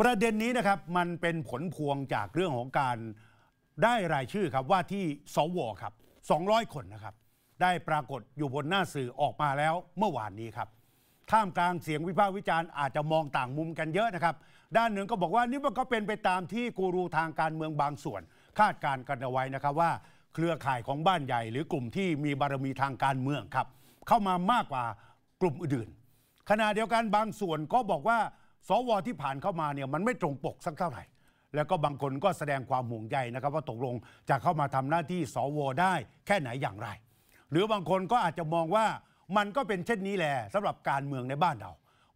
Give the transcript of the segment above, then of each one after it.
ประเด็นนี้นะครับมันเป็นผลพวงจากเรื่องของการได้รายชื่อครับว่าที่สวครับ200 คนนะครับได้ปรากฏอยู่บนหน้าสื่อออกมาแล้วเมื่อวานนี้ครับท่ามกลางเสียงวิพากษ์วิจารณ์อาจจะมองต่างมุมกันเยอะนะครับ ด้านหนึ่งก็บอกว่านี่มันก็เป็นไปตามที่กูรูทางการเมืองบางส่วน คาดการณ์กันเอาไว้นะครับว่าเครือข่ายของบ้านใหญ่หรือกลุ่มที่มีบารมีทางการเมืองครับเข้ามามากกว่ากลุ่มอื่นขณะเดียวกันบางส่วนก็บอกว่าสวที่ผ่านเข้ามาเนี่ยมันไม่ตรงปกสักเท่าไหร่ แล้วก็บางคนก็แสดงความห่วงใยนะครับว่าตกลงจะเข้ามาทำหน้าที่สวได้แค่ไหนอย่างไร หรือบางคนก็อาจจะมองว่ามันก็เป็นเช่นนี้แหละสำหรับการเมืองในบ้านเรา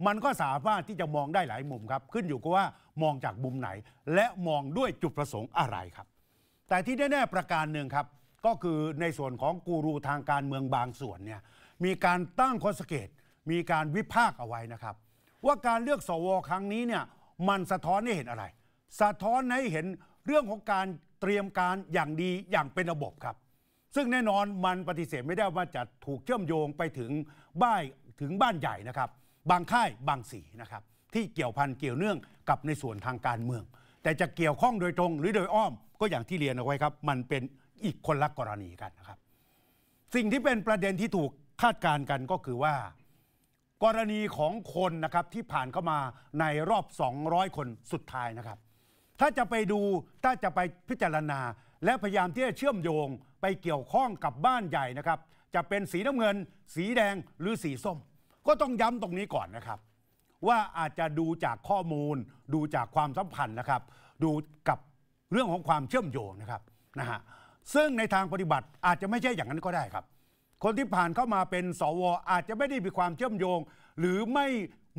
มันก็สามารถที่จะมองได้หลายมุมครับขึ้นอยู่กับว่ามองจากมุมไหน และมองด้วยจุดประสงค์อะไรครับ แต่ที่แน่ๆประการหนึ่งครับ ก็คือในส่วนของกูรูทางการเมืองบางส่วนเนี่ยมีการตั้งข้อสเกตมีการวิพากษ์เอาไว้นะครับว่าการเลือกสวครั้งนี้เนี่ยมันสะท้อนให้เห็นอะไร สะท้อนให้เห็นเรื่องของการเตรียมการอย่างดีอย่างเป็นระบบครับ ซึ่งแน่นอนมันปฏิเสธไม่ได้ว่าจะถูกเชื่อมโยงไปถึงบ้านถึงบ้านใหญ่นะครับ บางค่ายบางสีนะครับ ที่เกี่ยวพันเกี่ยวเนื่องกับในส่วนทางการเมือง แต่จะเกี่ยวข้องโดยตรงหรือโดยอ้อมก็อย่างที่เรียนเอาไว้ครับ มันเป็นอีกคนละกรณีกันนะครับ สิ่งที่เป็นประเด็นที่ถูกคาดการณ์กันก็คือว่ากรณีของคนนะครับที่ผ่านเข้ามาในรอบ 200 คนสุดท้ายนะครับถ้าจะไปดูถ้าจะไปพิจารณา และพยายามที่จะเชื่อมโยงไปเกี่ยวข้องกับบ้านใหญ่นะครับ จะเป็นสีน้ำเงิน สีแดงหรือสีส้ม ก็ต้องย้ำตรงนี้ก่อนนะครับว่าอาจจะดูจากข้อมูล ดูจากความสัมพันธ์นะครับดูกับเรื่องของความเชื่อมโยงนะครับนะฮะซึ่งในทางปฏิบัติอาจจะไม่ใช่อย่างนั้นก็ได้ครับคนที่ผ่านเข้ามาเป็นสว อาจจะไม่ได้มีความเชื่อมโยง หรือไม่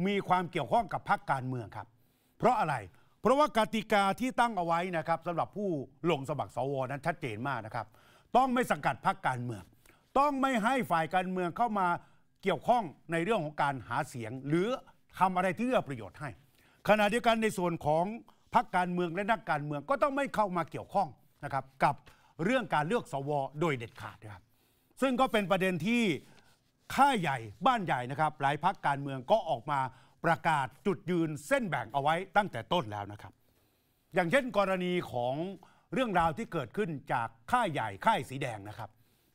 มีความเกี่ยวข้องกับพรรคการเมืองครับเพราะอะไรเพราะว่ากติกาที่ตั้งเอาไว้นะครับสำหรับผู้ลงสมัคร สวนั้นชัดเจนมากนะครับต้องไม่สังกัดพรรคการเมือง ต้องไม่ให้ฝ่ายการเมืองเข้ามาเกี่ยวข้องในเรื่องของการหาเสียงหรือทำอะไรที่เอื้อประโยชน์ให้ ขณะเดียวกันในส่วนของพรรคการเมืองและนักการเมืองก็ต้องไม่เข้ามาเกี่ยวข้องนะครับกับเรื่องการเลือกสวโดยเด็ดขาดนะครับซึ่งก็เป็นประเด็นที่ค่าใหญ่บ้านใหญ่นะครับ หลายพักการเมืองก็ออกมาประกาศจุดยืนเส้นแบ่งเอาไว้ ตั้งแต่ต้นแล้วนะครับ อย่างเช่นกรณีของเรื่องราวที่เกิดขึ้นจากค่าใหญ่ค่ายสีแดงนะครับ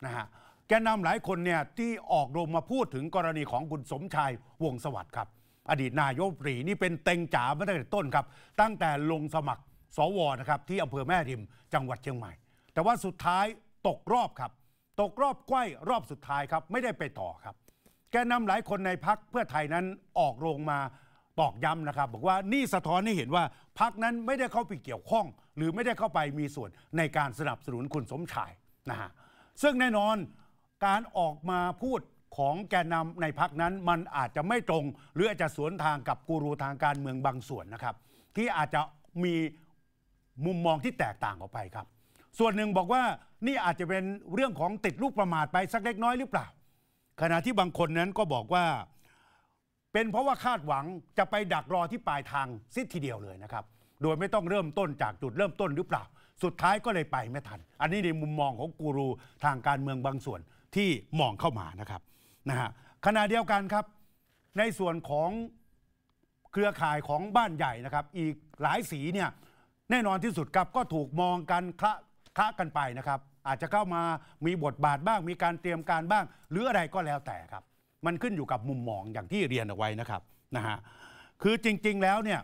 นะฮะแกนนำหลายคนเนี่ยที่ออกโรงมาพูดถึงกรณีของคุณสมชาย วงสวัสดิ์ครับ อดีตนายกรีนี่เป็นเต็งจ๋ามาตั้งแต่ต้นครับ ตั้งแต่ลงสมัคร สวนะครับที่อำเภอแม่ริม จังหวัดเชียงใหม่ แต่ว่าสุดท้ายตกรอบครับตกรอบก้อยรอบสุดท้ายครับ ไม่ได้ไปต่อครับ แกนำหลายคนในพักเพื่อไทยนั้นออกโรงมาตอกย้ำนะครับ บอกว่านี่สะท้อนให้เห็นว่าพักนั้นไม่ได้เข้าไปเกี่ยวข้อง หรือไม่ได้เข้าไปมีส่วนในการสนับสนุนคุณสมชายนะฮะซึ่งแน่นอนการออกมาพูดของแกนนำในพักนั้นมันอาจจะไม่ตรง หรืออาจจะสวนทางกับ กูรูทางการเมืองบางส่วนนะครับ ที่อาจจะมีมุมมองที่แตกต่างออกไปครับส่วนหนึ่งบอกว่านี่อาจจะเป็นเรื่องของติดลูกประมาทไปสักเล็กน้อยหรือเปล่า ขณะที่บางคนนั้นก็บอกว่าเป็นเพราะว่าคาดหวังจะไปดักรอที่ปลายทางสิทีเดียวเลยนะครับโดยไม่ต้องเริ่มต้นจากจุดเริ่มต้น หรือเปล่า สุดท้ายก็เลยไปไม่ทันอันนี้ในมุมมองของกูรูทางการเมืองบางส่วนที่มองเข้ามานะครับนะฮะขณะเดียวกันครับในส่วนของเครือข่ายของบ้านใหญ่นะครับอีกหลายสีเนี่ยแน่นอนที่สุดครับก็ถูกมองกันคละคะกันไปนะครับ อาจจะเข้ามามีบทบาทบ้างมีการเตรียมการบ้าง หรืออะไรก็แล้วแต่ครับ มันขึ้นอยู่กับมุมมองอย่างที่เรียนเอาไว้นะครับนะฮะคือจริงๆแล้วเนี่ย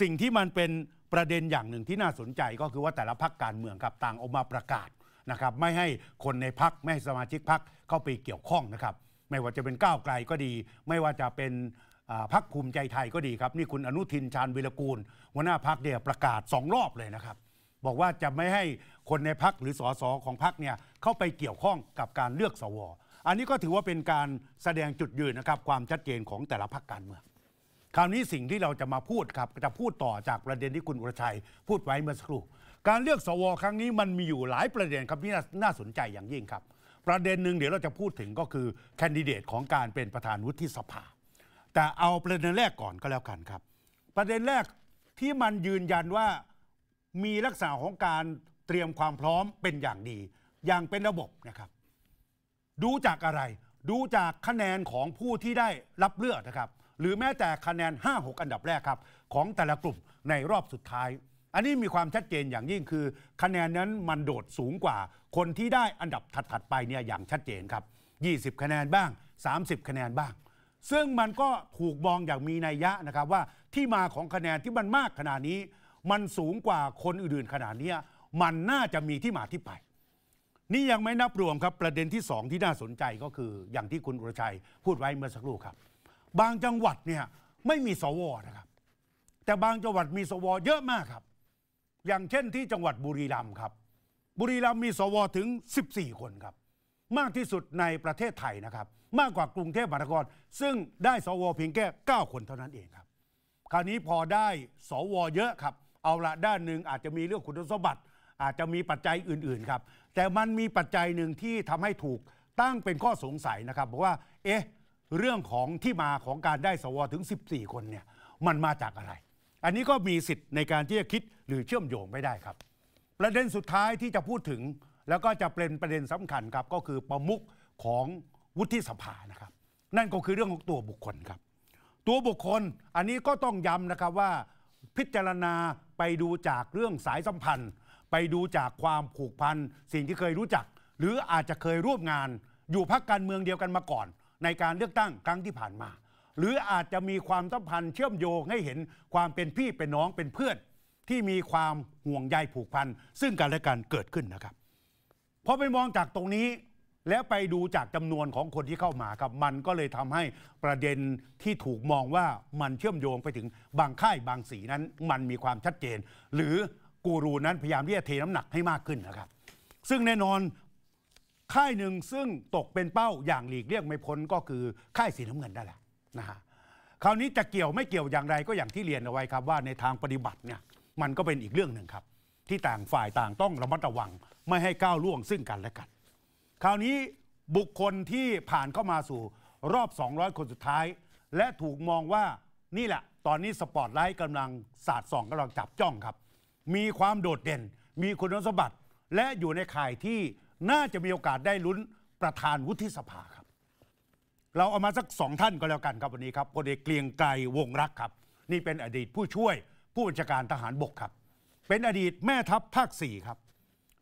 สิ่งที่มันเป็นประเด็นอย่างหนึ่งที่น่าสนใจ ก็คือว่าแต่ละพักการเมืองครับต่างออกมาประกาศนะครับ ไม่ให้คนในพักไม่ให้สมาชิกพักเข้าไปเกี่ยวข้องนะครับ ไม่ว่าจะเป็นก้าวไกลก็ดี ไม่ว่าจะเป็นพักภูมิใจไทยก็ดีครับนี่คุณอนุทินชาญวิรกูล หัวหน้าพักเดียประกาศสองรอบเลยนะครับบอกว่าจะไม่ให้คนในพักหรือสสของพักเนี่ยเข้าไปเกี่ยวข้องกับการเลือกสวอันนี้ก็ถือว่าเป็นการแสดงจุดยืนนะครับความชัดเจนของแต่ละพักการเมืองคราวนี้สิ่งที่เราจะมาพูดครับจะพูดต่อจากประเด็นที่คุณอุรชัยพูดไว้เมื่อสักครู่การเลือกสว ครั้งนี้มันมีอยู่หลายประเด็นครับที่น่าสนใจอย่างยิ่งครับ ประเด็นหนึ่งเดี๋ยวเราจะพูดถึงก็คือแคนดิเดตของการเป็นประธานวุฒิสภาแต่เอาประเด็นแรกก่อนก็แล้วกันครับ ประเด็นแรกที่มันยืนยันว่ามีลักษณะของการเตรียมความพร้อมเป็นอย่างดี อย่างเป็นระบบนะครับ ดูจากอะไร ดูจากคะแนนของผู้ที่ได้รับเลือกนะครับ หรือแม้แต่คะแนน5-6 อันดับแรกครับ ของแต่ละกลุ่มในรอบสุดท้าย อันนี้มีความชัดเจนอย่างยิ่งคือ คะแนนนั้นมันโดดสูงกว่า คนที่ได้อันดับถัดๆไปเนี่ยอย่างชัดเจนครับ 20 คะแนนบ้าง 30 คะแนนบ้าง ซึ่งมันก็ถูกมองอย่างมีนัยยะนะครับว่าที่มาของคะแนนที่มันมากขนาดนี้มันสูงกว่าคนอื่นๆขนาดนี้ มันน่าจะมีที่มาที่ไป นี่ยังไม่นับรวมครับประเด็นที่สองที่น่าสนใจก็คือ อย่างที่คุณุรชัยพูดไว้เมื่อสักครู่ครับ บางจังหวัดเนี่ยไม่มีสวนะครับ แต่บางจังหวัดมีสวเยอะมากครับ อย่างเช่นที่จังหวัดบุรีรัมย์ครับ บุรีรัมย์มีสวถึง 14 คนครับ มากที่สุดในประเทศไทยนะครับ มากกว่ากรุงเทพมหานครซึ่งได้สวเพียงแค่9คนเท่านั้นเองครับ คราวนี้พอได้สวเยอะครับเอาละด้านหนึ่งอาจจะมีเรื่องคุณสมบัติ อาจจะมีปัจจัยอื่นๆครับ แต่มันมีปัจจัยหนึ่งที่ทำให้ถูกตั้งเป็นข้อสงสัยนะครับ บอกว่า เอ๊ะเรื่องของที่มาของการได้สวถึง 14 คนเนี่ยมันมาจากอะไร อันนี้ก็มีสิทธิ์ในการที่จะคิดหรือเชื่อมโยงไม่ได้ครับ ประเด็นสุดท้ายที่จะพูดถึง แล้วก็จะเป็นประเด็นสำคัญครับก็คือประมุขของวุฒิสภานะครับ นั่นก็คือเรื่องของตัวบุคคลครับ ตัวบุคคลอันนี้ก็ต้องย้ำนะครับว่าพิจารณาไปดูจากเรื่องสายสัมพันธ์ ไปดูจากความผูกพันสิ่งที่เคยรู้จัก หรืออาจจะเคยร่วมงาน อยู่พักการเมืองเดียวกันมาก่อน ในการเลือกตั้งครั้งที่ผ่านมา หรืออาจจะมีความสัมพันธ์เชื่อมโยงให้เห็นความเป็นพี่เป็นน้องเป็นเพื่อนที่มีความห่วงใยผูกพันซึ่งกันและกันเกิดขึ้นนะครับพอไปมองจากตรงนี้แล้วไปดูจากจำนวนของคนที่เข้ามาครับมันก็เลยทำให้ประเด็นที่ถูกมองว่ามันเชื่อมโยงไปถึงบางค่ายบางสีนั้นมันมีความชัดเจน หรือกูรูนั้นพยายามที่จะเทน้ำหนักให้มากขึ้นนะครับซึ่งแน่นอน ค่ายหนึ่งซึ่งตกเป็นเป้าอย่างหลีกเลี่ยงไม่พ้นก็คือค่ายสีน้ำเงินนั่นแหละนะฮะคราวนี้จะเกี่ยวไม่เกี่ยวอย่างไรก็อย่างที่เรียนเอาไว้ครับ ว่าในทางปฏิบัติเนี่ยมันก็เป็นอีกเรื่องหนึ่งครับที่ต่างฝ่ายต่างต้องระมัดระวังไม่ให้ก้าวล่วงซึ่งกันและกันคราวนี้บุคคลที่ผ่านเข้ามาสู่รอบ 200 คนสุดท้าย และถูกมองว่านี่แหละ ตอนนี้สปอตไลท์กำลังสาดส่องกำลังจับจ้องครับ มีความโดดเด่น มีคุณสมบัติ และอยู่ในข่ายที่น่าจะมีโอกาสได้ลุ้นประธานวุฒิสภาครับ เราเอามาสักสองท่านก็แล้วกันครับวันนี้ครับพลเอกเกรียงไกรวงรักครับ นี่เป็นอดีตผู้ช่วยผู้บัญชาการทหารบกครับ เป็นอดีตแม่ทัพภาค4ครับ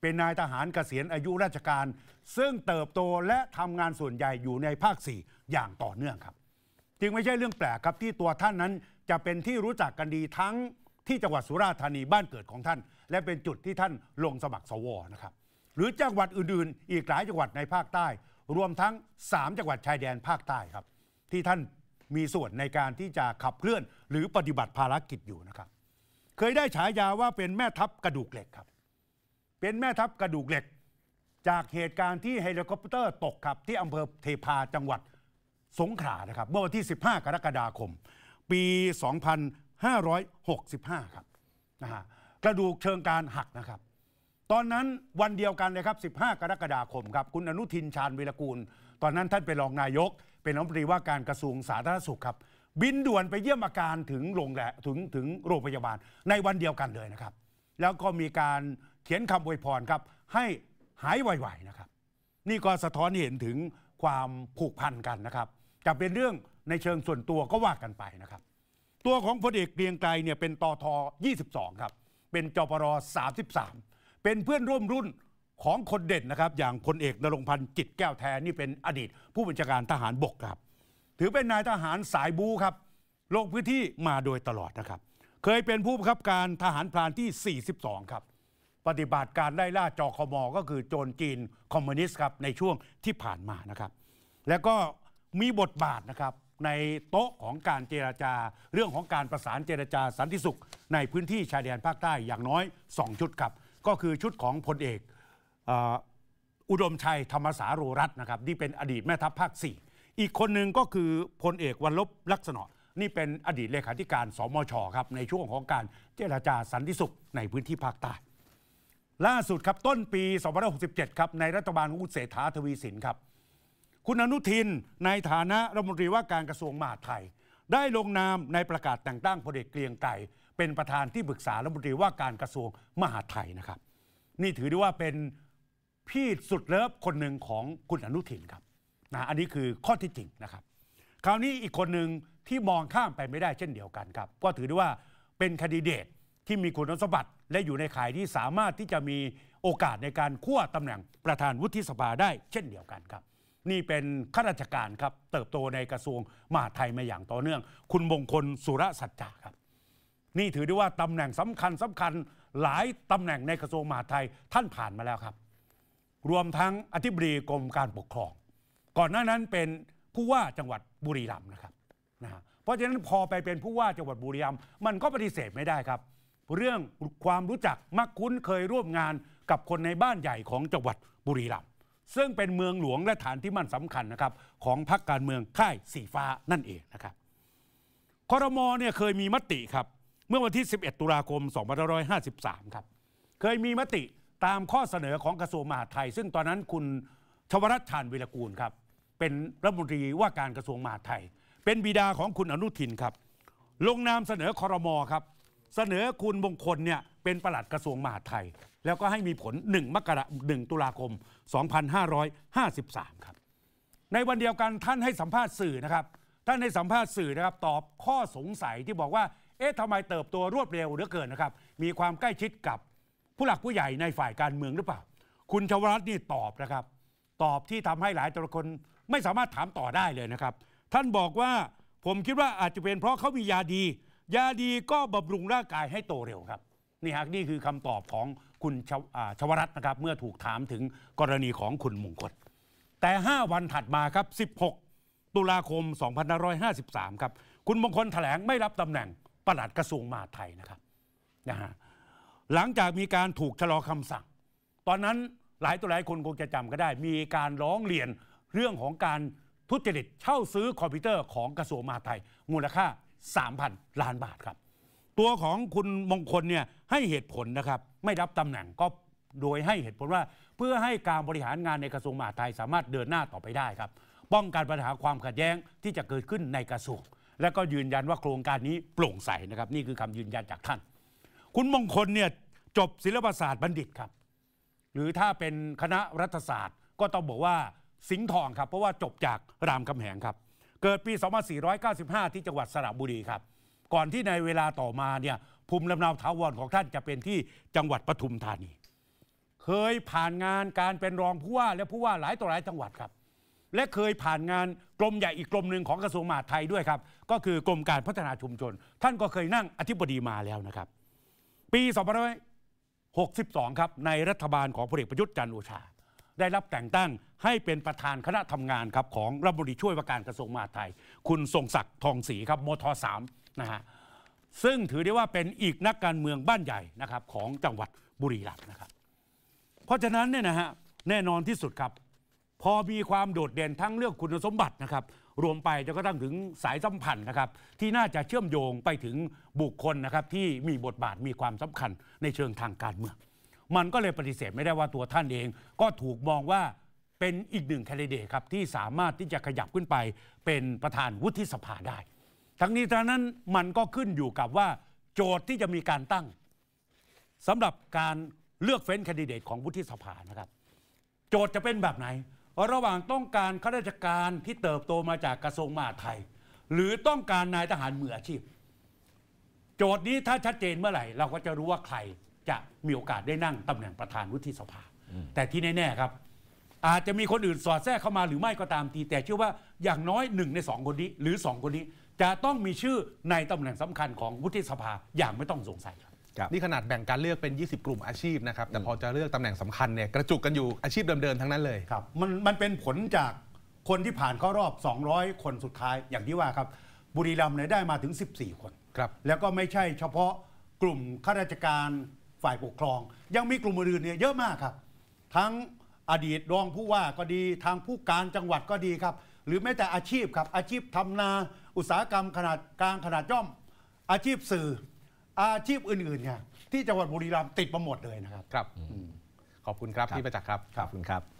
เป็นนายทหารเกษียณอายุราชการ ซึ่งเติบโตและทำงานส่วนใหญ่อยู่ในภาค4อย่างต่อเนื่องครับ จึงไม่ใช่เรื่องแปลกครับที่ตัวท่านนั้นจะเป็นที่รู้จักกันดีทั้งที่จังหวัดสุราษฎร์ธานีบ้านเกิดของท่าน และเป็นจุดที่ท่านลงสมัครสวนะครับหรือจังหวัดอื่นๆอีกหลายจังหวัดในภาคใต้ รวมทั้ง 3 จังหวัดชายแดนภาคใต้ครับ ที่ท่านมีส่วนในการที่จะขับเคลื่อน หรือปฏิบัติภารกิจอยู่นะครับเคยได้ฉายาว่าเป็นแม่ทัพกระดูกเหล็กครับเป็นแม่ทัพกระดูกเหล็ก จากเหตุการณ์ที่เฮลิคอปเตอร์ตกครับที่อำเภอเทพาจังหวัดสงขลานะครับเมื่อวันที่ 15 กรกฎาคม ปี 2565 ครับนะฮะกระดูกเชิงการหักนะครับ ตอนนั้นวันเดียวกันเลยครับ 15 กรกฎาคมครับ คุณอนุทินชาญวิรกูล ตอนนั้นท่านเป็นรองนายก เป็นรัฐมนตรีว่าการกระทรวงสาธารณสุขครับบินด่วนไปเยี่ยมอาการถึงโรงแรมถึงถึงโรงพยาบาล ในวันเดียวกันเลยนะครับ แล้วก็มีการขียนคำอวยพรครับให้หายไวๆนะครับ นี่ก็สะท้อนเห็นถึงความผูกพันกันนะครับจะเป็นเรื่องในเชิงส่วนตัวก็ว่ากันไปนะครับ ตัวของพลเอกเกรียงไกรเนี่ยเป็นตอทอ22ครับเป็นจปร33 เป็นเพื่อนร่วมรุ่นของคนเด่นนะครับ อย่างพลเอกนรงพันธ์จิตแก้วแทนนี่เป็นอดีตผู้บัญชาการทหารบกครับถือเป็นนายทหารสายบูครับลงพื้นที่มาโดยตลอดนะครับ เคยเป็นผู้บังคับการทหารพลานที่ 42 ครับปฏิบัติการไล่ล่าจอคอมอก็คือโจรจีนคอมมิวนิสต์ครับในช่วงที่ผ่านมานะครับแล้วก็มีบทบาทนะครับในโต๊ะของการเจราจาเรื่องของการประสานเจราจาสันติสุขในพื้นที่ชายแดนภาคใต้อย่างน้อย 2 ชุดครับ ก็คือชุดของพลเอกอุดมชัยธรรมสาโรรัตนะครับที่เป็นอดีตแม่ทัพภาค 4 อีกคนหนึ่งก็คือพลเอกวันลบลักษณะนี่เป็นอดีตเลขาธิการสมชครับในช่วงของการเจราจาสันติสุขในพื้นที่ภาคใต้ล่าสุดครับต้นปี2567ครับในรัฐบาลอคุณเศรษฐาทวีสินครับคุณอนุทินในฐานะรัฐมนตรีว่าการกระทรวงมหาดไทย ได้ลงนามในประกาศแต่งตั้งพลเอกเกรียงไก่เป็นประธานที่ปรึกษารัฐมนตรีว่าการกระทรวงมหาดไทยนะครับ นี่ถือได้ว่าเป็นพี่สุดเลิฟคนหนึ่งของคุณอนุทินครับนะอันนี้คือข้อที่จริงนะครับคราวนี้อีกคนหนึ่งที่มองข้ามไปไม่ได้เช่นเดียวกันครับก็ถือได้ว่าเป็นคดีเดตที่มีคุณสมบัติและอยู่ในข่ายที่สามารถที่จะมีโอกาสในการขั้วตำแหน่งประธานวุฒิสภาได้เช่นเดียวกันครับ นี่เป็นข้าราชการครับ เติบโตในกระทรวงมหาดไทยมาอย่างต่อเนื่องคุณมงคลสุรสัจจาครับนี่ถือได้ว่าตำแหน่งสำคัญสำคัญหลายตำแหน่งในกระทรวงมหาดไทยท่านผ่านมาแล้วครับ รวมทั้งอธิบดีกรมการปกครอง ก่อนหน้านั้นเป็นผู้ว่าจังหวัดบุรีรัมย์นะครับนะเพราะฉะนั้นพอไปเป็นผู้ว่าจังหวัดบุรีรัมย์มันก็ปฏิเสธไม่ได้ครับเรื่องความรู้จัก มักคุ้นเคยร่วมงานกับคนในบ้านใหญ่ของจังหวัดบุรีรัมย์ซึ่งเป็นเมืองหลวงและฐานที่มั่นสำคัญนะครับของพรรคการเมืองค่ายสีฟ้านั่นเองนะครับคอรมอเนี่ยเคยมีมติครับ เมื่อวันที่ 11 ตุลาคม 2553ครับเคยมีมติตามข้อเสนอของกระทรวงมหาดไทย ซึ่งตอนนั้นคุณชวรัตน์ชานวิรกูลครับ เป็นรัฐมนตรีว่าการกระทรวงมหาดไทยเป็นบิดาของคุณอนุทินครับ ลงนามเสนอคอรมอครับเสนอคุณมงคลเนี่ยเป็นประหลัดกระทรวงมหาดไทย แล้วก็ให้มีผล1มกราหนึ่งตุลาคม 2553 ครับ ในวันเดียวกันท่านให้สัมภาษณ์สื่อนะครับ ท่านให้สัมภาษณ์สื่อนะครับตอบข้อสงสัยที่บอกว่าเอ๊ะทำไมเติบโตรวดเร็วเหลือเกินนะครับ มีความใกล้ชิดกับผู้หลักผู้ใหญ่ในฝ่ายการเมืองหรือเปล่า คุณชวรัตน์นี่ตอบนะครับตอบที่ทำให้หลายตัวคนไม่สามารถถามต่อได้เลยนะครับ ท่านบอกว่าผมคิดว่าอาจจะเป็นเพราะเขามียาดียาดีก็บำรุงร่างกายให้โตเร็วครับ นี่ฮะนี่คือคำตอบของคุณชชวรัตน์นะครับ เมื่อถูกถามถึงกรณีของคุณมงคลแต่ 5 วันถัดมาครับ 16 ตุลาคม 2553 ครับ คุณมงคลถแถลงไม่รับตำแหน่งปลัดกระทรวงมหาดไทยนะครับนะฮะหลังจากมีการถูกชะลอคำสั่ง ตอนนั้นหลายตัวหลายคนคงจะจำก็ได้มีการร้องเรียนเรื่องของการทุจริตเช่าซื้อคอมพิวเตอร์ของกระทรวงมหาดไทย มูลค่า3,000 ล้านบาท ครับ ตัวของคุณมงคลเนี่ยให้เหตุผลนะครับ ไม่รับตำแหน่งก็โดยให้เหตุผลว่า เพื่อให้การบริหารงานในกระทรวงมหาดไทยสามารถเดินหน้าต่อไปได้ครับ ป้องกันปัญหาความขัดแย้งที่จะเกิดขึ้นในกระทรวงและก็ยืนยันว่าโครงการนี้โปร่งใสนะครับ นี่คือคำยืนยันจากท่าน คุณมงคลเนี่ยจบศิลปศาสตร์บัณฑิตครับหรือถ้าเป็นคณะรัฐศาสตร์ ก็ต้องบอกว่าสิงห์ทองครับ เพราะว่าจบจากรามคำแหงครับเกิดปี 2495 ที่จังหวัดสระบุรีครับ ก่อนที่ในเวลาต่อมาเนี่ยภูมิลำเนาถาวรของท่านจะเป็นที่จังหวัดปทุมธานี เคยผ่านงานการเป็นรองผู้ว่าและผู้ว่าหลายต่อหลายจังหวัดครับ และเคยผ่านงานกรมใหญ่อีกกรมหนึ่งของกระทรวงมหาดไทยด้วยครับ ก็คือกรมการพัฒนาชุมชน ท่านก็เคยนั่งอธิบดีมาแล้วนะครับ ปี2562 ครับในรัฐบาลของพลเอกประยุทธ์จันทร์โอชาได้รับแต่งตั้งให้เป็นประธานคณะทำงานครับของรัฐมนตรีช่วยประการกระทรวงมหาดไทย คุณทรงศักดิ์ทองศรีครับมทสามนะฮะซึ่งถือได้ว่าเป็นอีกนักการเมืองบ้านใหญ่นะครับของจังหวัดบุรีรัมย์นะครับ เพราะฉะนั้นเนี่ยนะฮะแน่นอนที่สุดครับพอมีความโดดเด่นทั้งเรื่องคุณสมบัตินะครับรวมไปจนกระทั่งถึงสายสัมพันธ์นะครับที่น่าจะเชื่อมโยงไปถึงบุคคลนะครับที่มีบทบาทมีความสำคัญในเชิงทางการเมืองมันก็เลยปฏิเสธไม่ได้ว่าตัวท่านเองก็ถูกมองว่าเป็นอีกหนึ่งแคนดิเดตครับ ที่สามารถที่จะขยับขึ้นไปเป็นประธานวุฒิสภาได้ ทั้งนี้ทั้งนั้นมันก็ขึ้นอยู่กับว่าโจทย์ที่จะมีการตั้ง สำหรับการเลือกเฟ้นแคนดิเดต ของวุฒิสภานะครับ โจทย์จะเป็นแบบไหน ระหว่างต้องการข้าราชการที่เติบโตมาจากกระทรวงมหาดไทย หรือต้องการนายทหารมืออาชีพ โจทย์นี้ถ้าชัดเจนเมื่อไหร่เราก็จะรู้ว่าใครจะมีโอกาสได้นั่งตำแหน่งประธานวุฒิสภา แต่ที่แน่ๆครับ อาจจะมีคนอื่นสอดแทรกเข้ามาหรือไม่ก็ตามทีแต่เชื่อว่าอย่างน้อยหนึ่งในสองคนนี้หรือสองคนนี้ จะต้องมีชื่อในตำแหน่งสำคัญของวุฒิสภา อย่างไม่ต้องสงสัยครับนี่ขนาดแบ่งการเลือกเป็น20 กลุ่มอาชีพนะครับแต่พอจะเลือกตำแหน่งสำคัญเนี่ยกระจุกกันอยู่อาชีพเดิมๆทั้งนั้นเลยครับมันมันเป็นผลจากคนที่ผ่านเข้ารอบ 200 คนสุดท้ายอย่างที่ว่าครับ บุรีรัมย์เนี่ยได้มาถึง 14 คนครับ แล้วก็ไม่ใช่เฉพาะกลุ่มข้าราชการฝ่ายปกครอง ยังมีกลุ่มอื่นเนี่ยเยอะมากครับ ทั้งอดีตรองผู้ว่าก็ดีทางผู้การจังหวัดก็ดีครับ หรือแม้แต่อาชีพครับ อาชีพทำนาอุตสาหกรรมขนาดกลาง ขนาดย่อม อาชีพสื่อ อาชีพอื่น ๆเนี่ยที่จังหวัดบุรีรัมย์ติดประหมดเลยนะครับ ครับขอบคุณครับพี่ประจักษ์ครับขอบคุณครับ